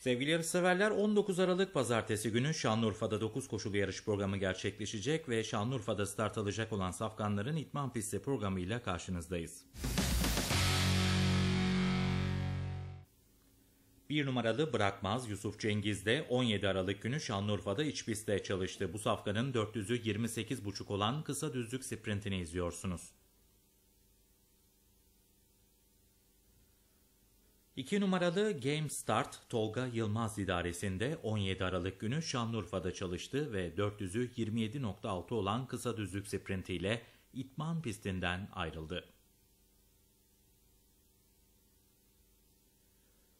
Sevgili yarışseverler 19 Aralık Pazartesi günü Şanlıurfa'da 9 koşulu yarış programı gerçekleşecek ve Şanlıurfa'da start alacak olan safkanların İtman Pisti programıyla karşınızdayız. 1 numaralı Bırakmaz Yusuf Cengiz de 17 Aralık günü Şanlıurfa'da iç pistte çalıştı. Bu safkanın 400'ü 28,5 olan kısa düzlük sprintini izliyorsunuz. 2 numaralı Game Start Tolga Yılmaz idaresinde 17 Aralık günü Şanlıurfa'da çalıştı ve 400'ü 27.6 olan kısa düzlük sprintiyle İtman pistinden ayrıldı.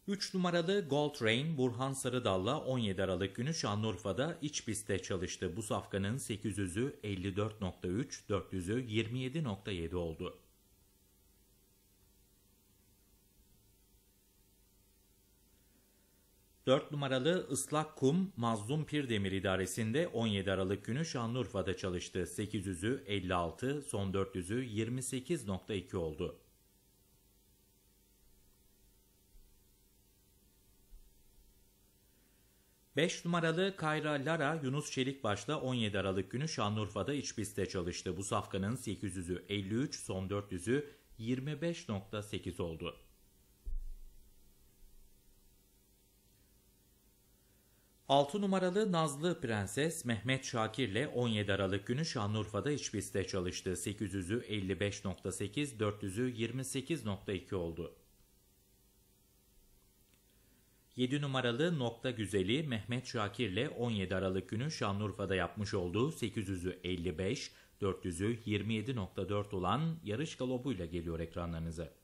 3 numaralı Gold Rain Burhan Sarıdal'la 17 Aralık günü Şanlıurfa'da iç pistte çalıştı. Bu safkanın 800'ü 54.3, 400'ü 27.7 oldu. 4 numaralı Islak Kum Mazlum Pirdemir İdaresi'nde 17 Aralık günü Şanlıurfa'da çalıştı. 800'ü 56, son 400'ü 28.2 oldu. Beş numaralı Kayra Lara Yunus Çelik başta 17 Aralık günü Şanlıurfa'da iç pistte çalıştı. Bu safkanın 800'ü 53, son 400'ü 25.8 oldu. 6 numaralı Nazlı Prenses Mehmet Şakir'le 17 Aralık günü Şanlıurfa'da İçbis'te çalıştı. 800'ü 55.8, 400'ü 28.2 oldu. 7 numaralı Nokta Güzeli Mehmet Şakir'le 17 Aralık günü Şanlıurfa'da yapmış olduğu 800'ü 55, 400'ü 27.4 olan yarış galobuyla geliyor ekranlarınıza.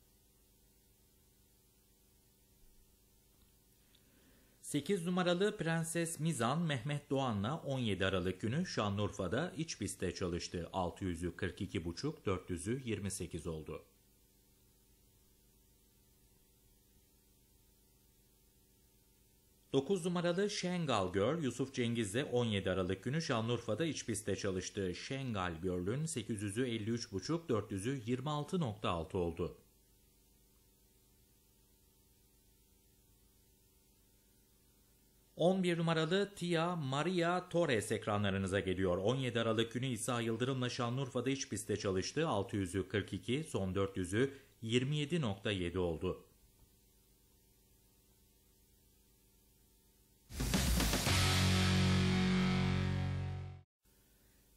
8 numaralı Prenses Mizan Mehmet Doğan'la 17 Aralık günü Şanlıurfa'da iç pistte çalıştı. 600'ü 42,5, 400'ü 28 oldu. Dokuz numaralı Şengal Girl Yusuf Cengiz'le 17 Aralık günü Şanlıurfa'da iç pistte çalıştı. Şengal Girl'ün 853.5 53,5, 400'ü 26,6 oldu. 11 numaralı Tia Maria Torres ekranlarınıza geliyor. 17 Aralık günü İsa Yıldırım'la Şanlıurfa'da iç pistte çalıştı. 600'ü 42, son 400'ü 27.7 oldu.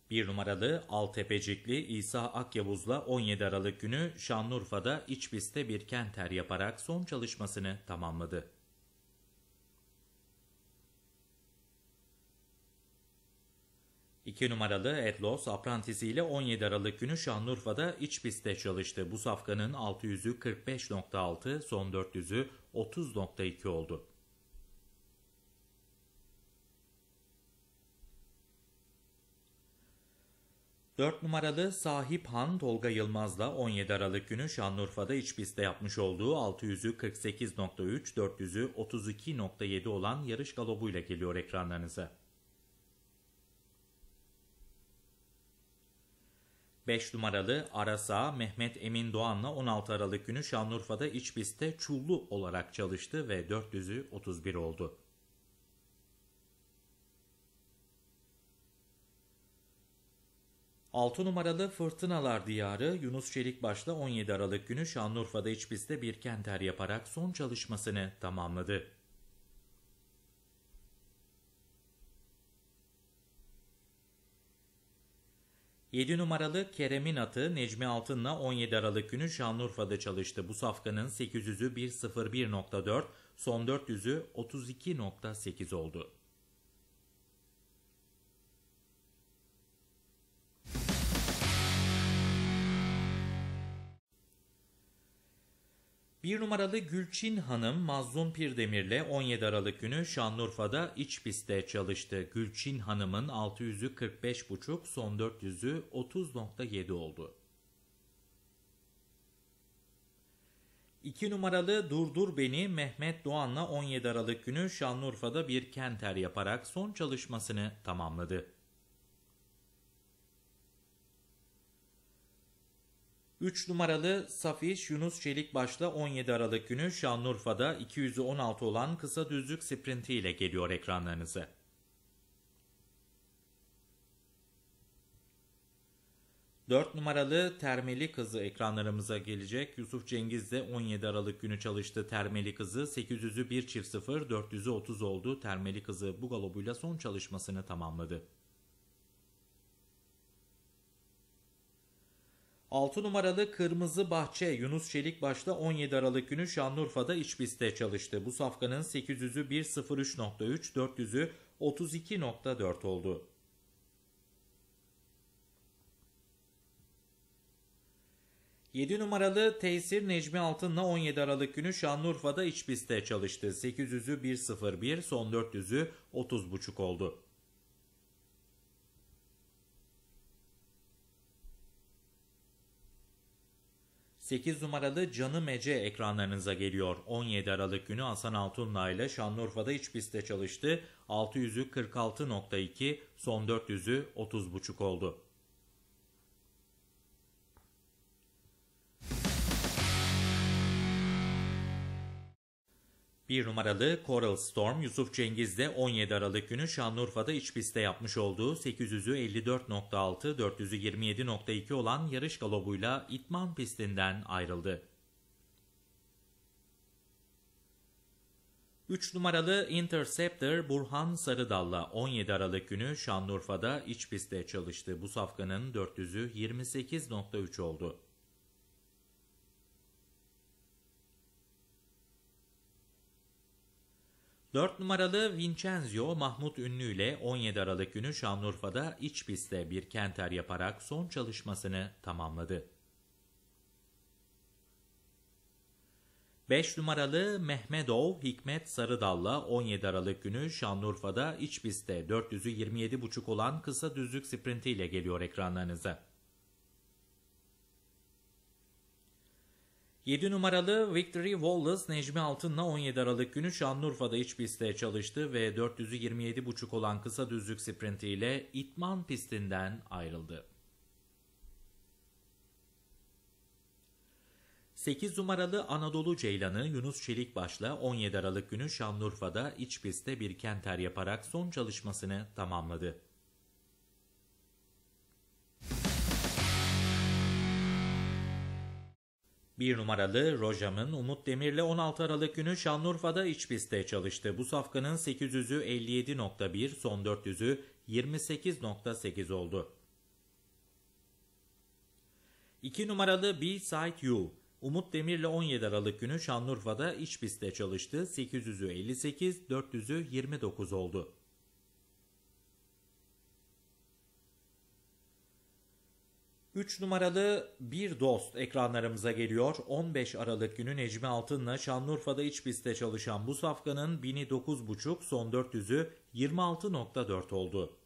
Bir numaralı Altepecikli İsa Akyavuz'la 17 Aralık günü Şanlıurfa'da iç pistte bir kenter yaparak son çalışmasını tamamladı. 2 numaralı Edlos Apprentice ile 17 Aralık günü Şanlıurfa'da iç pistte çalıştı. Bu safkanın 600'ü 45.6, son 400'ü 30.2 oldu. Dört numaralı Sahip Han Tolga Yılmaz'la 17 Aralık günü Şanlıurfa'da iç pistte yapmış olduğu 600'ü 48.3, 400'ü 32.7 olan yarış galobuyla geliyor ekranlarınıza. 5 numaralı Arasa Mehmet Emin Doğan'la 16 Aralık günü Şanlıurfa'da iç çullu olarak çalıştı ve 400'ü 31 oldu. Altı numaralı Fırtınalar Diyarı Yunus Çelik başta 17 Aralık günü Şanlıurfa'da iç bir kenter yaparak son çalışmasını tamamladı. 7 numaralı Kerem'in atı Necmi Altın'la 17 Aralık günü Şanlıurfa'da çalıştı. Bu safkanın 800'ü 1.01.4, son 400'ü 32.8 oldu. Bir numaralı Gülçin Hanım Mazlum Pirdemir'le 17 Aralık günü Şanlıurfa'da iç pistte çalıştı. Gülçin Hanım'ın 600'ü 45,5 son 400'ü 30.7 oldu. 2 numaralı Durdur Beni Mehmet Doğan'la 17 Aralık günü Şanlıurfa'da bir kenter yaparak son çalışmasını tamamladı. 3 numaralı Safiş Yunus Çelik başla 17 Aralık günü Şanlıurfa'da 216 olan kısa düzlük sprinti ile geliyor ekranlarınıza. Dört numaralı Termeli Kızı ekranlarımıza gelecek. Yusuf Cengiz de 17 Aralık günü çalıştı Termeli Kızı. 800'ü 1 çift 0, 400'ü 30 oldu. Termeli Kızı bu galobuyla son çalışmasını tamamladı. 6 numaralı Kırmızı Bahçe Yunus Çelik başta 17 Aralık günü Şanlıurfa'da iç pistte çalıştı. Bu safkanın 800'ü 1.03.3, 400'ü 32.4 oldu. Yedi numaralı Tesir Necmi Altın'la 17 Aralık günü Şanlıurfa'da iç pistte çalıştı. 800'ü 1.01, son 400'ü 30.5 oldu. 8 numaralı Canım Ece ekranlarınıza geliyor. 17 Aralık günü Hasan Altunla ile Şanlıurfa'da iç pistte çalıştı. 600'ü 46.2, son 400'ü 30.5 oldu. Bir numaralı Coral Storm Yusuf Cengiz'de 17 Aralık günü Şanlıurfa'da iç pistte yapmış olduğu 800'ü 54.6, 400'ü 27.2 olan yarış galobuyla İtman pistinden ayrıldı. 3 numaralı Interceptor Burhan Sarıdal'la 17 Aralık günü Şanlıurfa'da iç pistte çalıştı. Bu safkanın 400'ü 28.3 oldu. 4 numaralı Vincenzo Mahmut Ünlü ile 17 Aralık günü Şanlıurfa'da iç pistte bir kenter yaparak son çalışmasını tamamladı. 5 numaralı Mehmetov Hikmet Sarıdal'la 17 Aralık günü Şanlıurfa'da iç pistte 427,5 olan kısa düzlük sprintiyle geliyor ekranlarınıza. 7 numaralı Victory Wallace Necmi Altın'la 17 Aralık günü Şanlıurfa'da iç pistte çalıştı ve 427,5 olan kısa düzlük sprintiyle İtman pistinden ayrıldı. 8 numaralı Anadolu Ceylan'ı Yunus Çelikbaş'la 17 Aralık günü Şanlıurfa'da iç pistte bir kenter yaparak son çalışmasını tamamladı. Bir numaralı Rojam'ın Umut Demir'le 16 Aralık günü Şanlıurfa'da iç pistte çalıştı. Bu safkanın 800'ü 57.1, son 400'ü 28.8 oldu. 2 numaralı B-Side U Umut Demir'le 17 Aralık günü Şanlıurfa'da iç pistte çalıştı. 800'ü 58, 400'ü 29 oldu. 3 numaralı Bir Dost ekranlarımıza geliyor. 15 Aralık günü Necmi Altın'la Şanlıurfa'da iç pistte çalışan bu safkanın 1009.5 son 400'ü 26.4 oldu.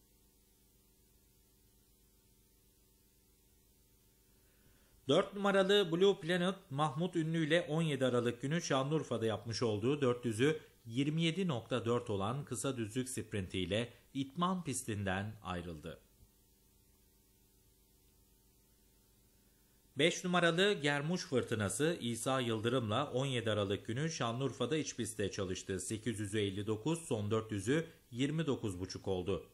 Dört numaralı Blue Planet Mahmut Ünlü ile 17 Aralık günü Şanlıurfa'da yapmış olduğu 400'ü 27.4 olan kısa düzlük sprintiyle İtman pistinden ayrıldı. 5 numaralı Germuş Fırtınası İsa Yıldırım'la 17 Aralık günü Şanlıurfa'da iç pistte çalıştı. 859 son 400'ü 29,5 oldu.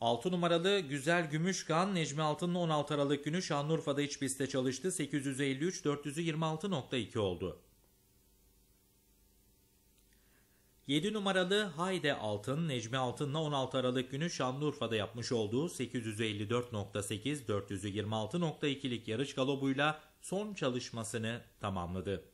Altı numaralı Güzel Gümüşkan Necmi Altın'la 16 Aralık günü Şanlıurfa'da iç pistte çalıştı. 853 426.2 oldu. 7 numaralı Hayde Altın, Necmi Altın'la 16 Aralık günü Şanlıurfa'da yapmış olduğu 854.8 426.2'lik yarış galobuyla son çalışmasını tamamladı.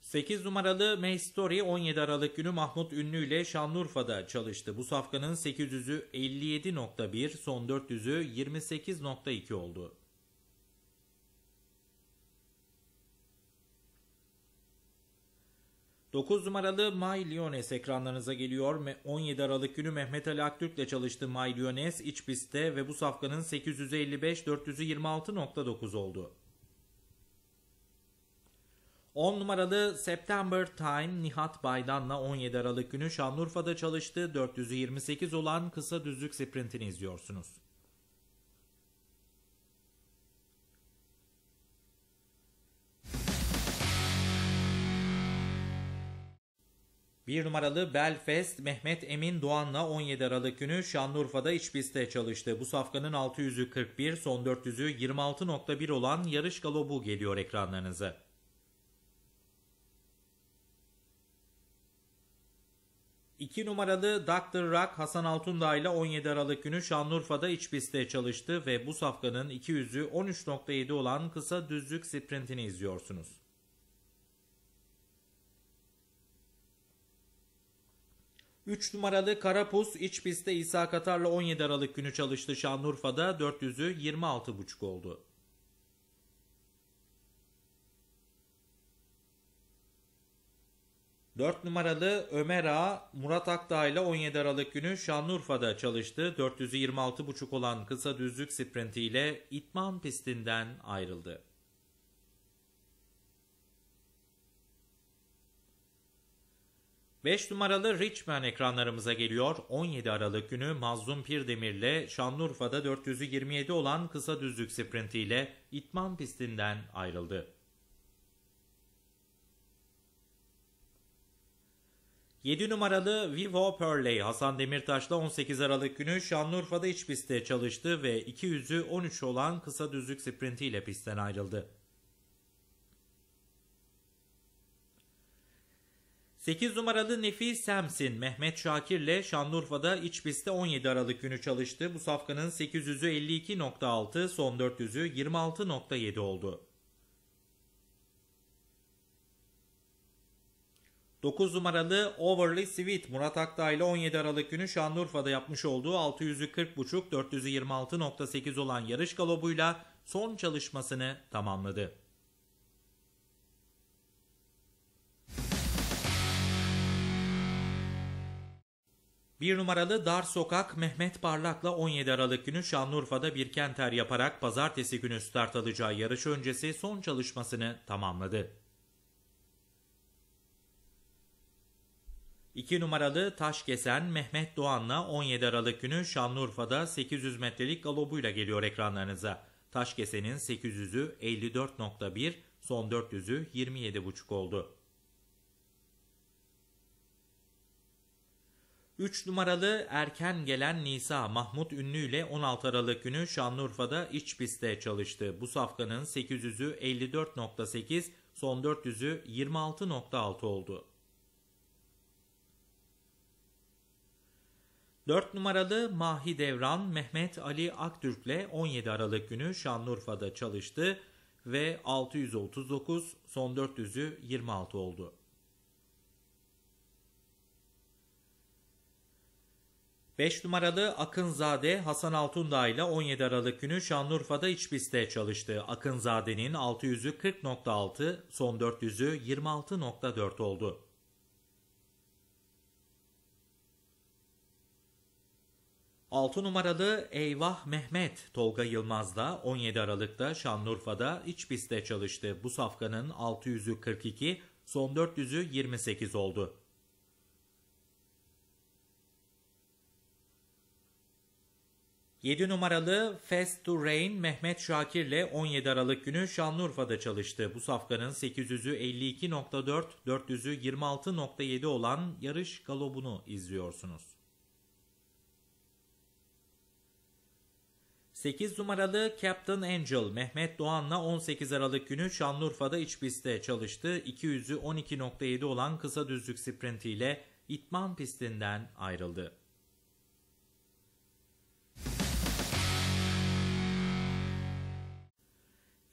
8 numaralı May Story 17 Aralık günü Mahmut Ünlü ile Şanlıurfa'da çalıştı. Bu safkanın 800'ü 57.1, son 400'ü 28.2 oldu. 9 numaralı My Lyoness ekranlarınıza geliyor ve 17 Aralık günü Mehmet Ali Aktürk ile çalıştı My Lyoness iç pistte ve bu safkanın 855-426.9 oldu. 10 numaralı September Time Nihat Baydan'la 17 Aralık günü Şanlıurfa'da çalıştı. 428 olan kısa düzlük sprintini izliyorsunuz. 1 numaralı Belfast Mehmet Emin Doğan'la 17 Aralık günü Şanlıurfa'da iç pistte çalıştı. Bu safkanın 600'ü 41, son 400'ü 26.1 olan yarış galobu geliyor ekranlarınıza. İki numaralı Dr. Rock Hasan Altundağ ile 17 Aralık günü Şanlıurfa'da iç pistte çalıştı ve bu safkanın 200'ü 13.7 olan kısa düzlük sprintini izliyorsunuz. 3 numaralı Karapuz iç pistte İsa Katar'la 17 Aralık günü çalıştı Şanlıurfa'da 400'ü 26.5 oldu. Dört numaralı Ömer Ağa, Murat Akdağ ile 17 Aralık günü Şanlıurfa'da çalıştı. 426.5 olan kısa düzlük sprintiyle İtman pistinden ayrıldı. 5 numaralı Richman ekranlarımıza geliyor. 17 Aralık günü Mazlum Pirdemir'le Şanlıurfa'da 427 olan kısa düzlük sprintiyle İtman pistinden ayrıldı. 7 numaralı Vivo Perley Hasan Demirtaş'la 18 Aralık günü Şanlıurfa'da iç pistte çalıştı ve 200'ü 13 olan kısa düzlük sprintiyle pistten ayrıldı. 8 numaralı Nefi Semsin Mehmet Şakir'le Şanlıurfa'da iç pistte 17 Aralık günü çalıştı. Bu safkanın 800'ü 52.6, son 400'ü 26.7 oldu. 9 numaralı Overly Sweet Murat Aktağ ile 17 Aralık günü Şanlıurfa'da yapmış olduğu 640.5 426.8 olan yarış galobuyla son çalışmasını tamamladı. Bir numaralı dar sokak Mehmet Parlak'la 17 Aralık günü Şanlıurfa'da bir kenter yaparak pazartesi günü start alacağı yarış öncesi son çalışmasını tamamladı. 2 numaralı Taşkesen Mehmet Doğan'la 17 Aralık günü Şanlıurfa'da 800 metrelik galobuyla geliyor ekranlarınıza. Taşkesen'in 800'ü 54.1, son 400'ü 27.5 oldu. 3 numaralı erken gelen Nisa Mahmut Ünlü ile 16 Aralık günü Şanlıurfa'da iç pistte çalıştı. Bu safkanın 800'ü 54.8, son 400'ü 26.6 oldu. 4 numaralı Mahi Devran Mehmet Ali Aktürk ile 17 Aralık günü Şanlıurfa'da çalıştı ve 639, son 400'ü 26 oldu. 5 numaralı Akınzade Hasan Altundağ ile 17 Aralık günü Şanlıurfa'da iç pistte çalıştı. Akınzade'nin 600'ü 40.6, son 400'ü 26.4 oldu. Altı numaralı Eyvah Mehmet Tolga Yılmaz'la 17 Aralık'ta Şanlıurfa'da iç pistte çalıştı. Bu safkanın 600'ü 42, son 400'ü 28 oldu. 7 numaralı Fast to Rain Mehmet Şakir'le 17 Aralık günü Şanlıurfa'da çalıştı. Bu safkanın 800'ü 52.4, 400'ü 26.7 olan yarış galobunu izliyorsunuz. 8 numaralı Captain Angel Mehmet Doğan'la 18 Aralık günü Şanlıurfa'da iç pistte çalıştı. 200'ü 12.7 olan kısa düzlük sprintiyle İtman pistinden ayrıldı.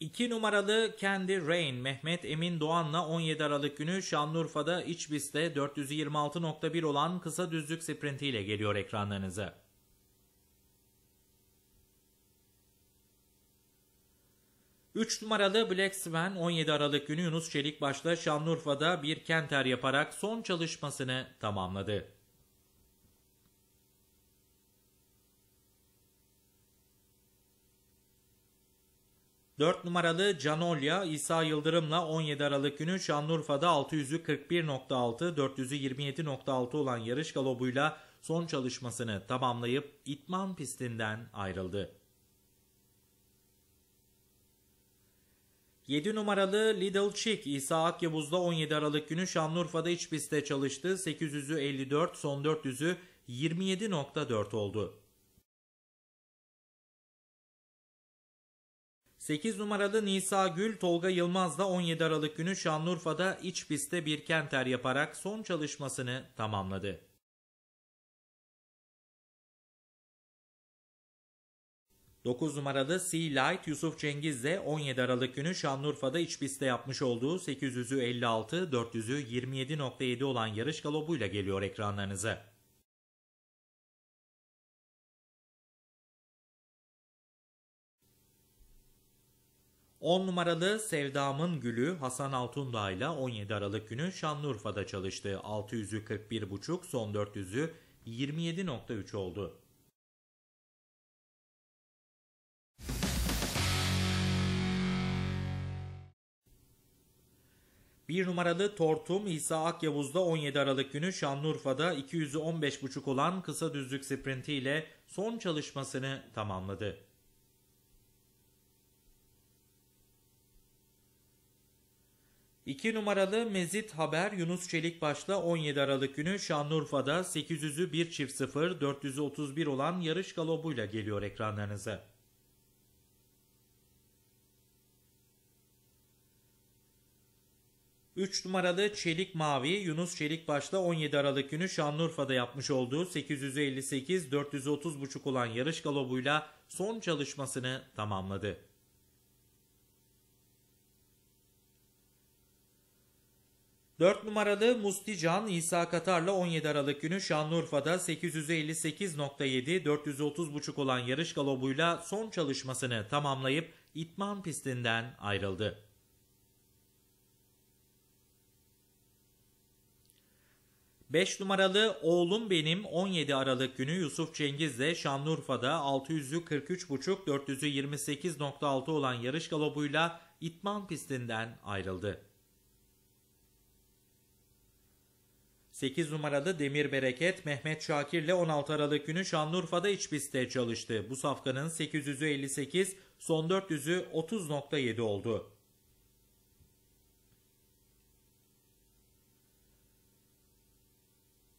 2 numaralı kendi Rain Mehmet Emin Doğan'la 17 Aralık günü Şanlıurfa'da İçbis'te 426.1 olan kısa düzlük sprintiyle geliyor ekranlarınıza. Üç numaralı Black Swan 17 Aralık günü Yunus Çelik başta Şanlıurfa'da bir kenter yaparak son çalışmasını tamamladı. 4 numaralı Canolya İsa Yıldırım'la 17 Aralık günü Şanlıurfa'da 600'ü 41.6, 400'ü olan yarış galobuyla son çalışmasını tamamlayıp İtman pistinden ayrıldı. 7 numaralı Little Chick İsa Akyavuz'da 17 Aralık günü Şanlıurfa'da iç pistte çalıştı. 800'ü 54, son 400'ü 27.4 oldu. 8 numaralı Nisa Gül, Tolga Yılmaz da 17 Aralık günü Şanlıurfa'da iç pistte bir kenter yaparak son çalışmasını tamamladı. Dokuz numaralı Sea Light Yusuf Cengiz de 17 Aralık günü Şanlıurfa'da iç pistte yapmış olduğu 800'ü 400'ü 27.7 olan yarış galobuyla geliyor ekranlarınıza. 10 numaralı Sevdamın Gülü Hasan Altundağ ile 17 Aralık günü Şanlıurfa'da çalıştığı 600'ü 41,5 son 400'ü 27.3 oldu. Bir numaralı Tortum İsa Akyavuz'da 17 Aralık günü Şanlıurfa'da 215,5 olan kısa düzlük sprinti ile son çalışmasını tamamladı. 2 numaralı Mezit Haber Yunus Çelik başla 17 Aralık günü Şanlıurfa'da 800'ü 1 çift 0 431 olan yarış galobuyla geliyor ekranlarınıza. Üç numaralı Çelik Mavi Yunus Çelik başta 17 Aralık günü Şanlıurfa'da yapmış olduğu 858 430 olan yarış galobuyla son çalışmasını tamamladı. 4 numaralı Mustican İsa Katar'la 17 Aralık günü Şanlıurfa'da 858.7 430.5 olan yarış galobuyla son çalışmasını tamamlayıp İtman pistinden ayrıldı. Beş numaralı Oğlum Benim 17 Aralık günü Yusuf Cengiz de Şanlıurfa'da 600'ü 43.5 428.6 olan yarış galobuyla İtman pistinden ayrıldı. 8 numaralı Demir Bereket Mehmet Şakir ile 16 Aralık günü Şanlıurfa'da iç pistte çalıştı. Bu safkanın 800'ü 58, son 400'ü 30.7 oldu.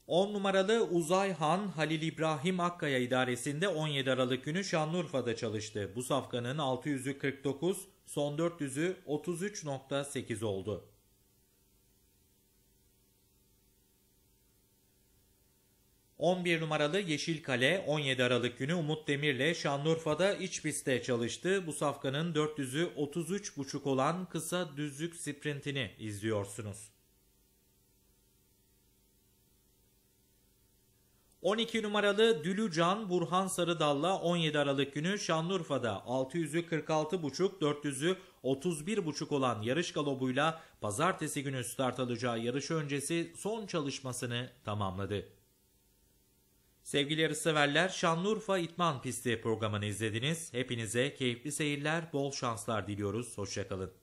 On numaralı Uzay Han Halil İbrahim Akkaya idaresinde 17 Aralık günü Şanlıurfa'da çalıştı. Bu safkanın 649 son 400'ü 33.8 oldu. 11 numaralı Yeşil Yeşilkale 17 Aralık günü Umut Demir'le Şanlıurfa'da iç pistte çalıştı. Bu safkanın 400'ü 33,5 olan kısa düzlük sprintini izliyorsunuz. 12 numaralı Dülücan Burhan Sarıdal'la 17 Aralık günü Şanlıurfa'da 600'ü 46,5 400'ü 31,5 olan yarış galobuyla pazartesi günü start alacağı yarış öncesi son çalışmasını tamamladı. Sevgili yarışseverler Şanlıurfa İtman Pisti programını izlediniz. Hepinize keyifli seyirler, bol şanslar diliyoruz. Hoşçakalın.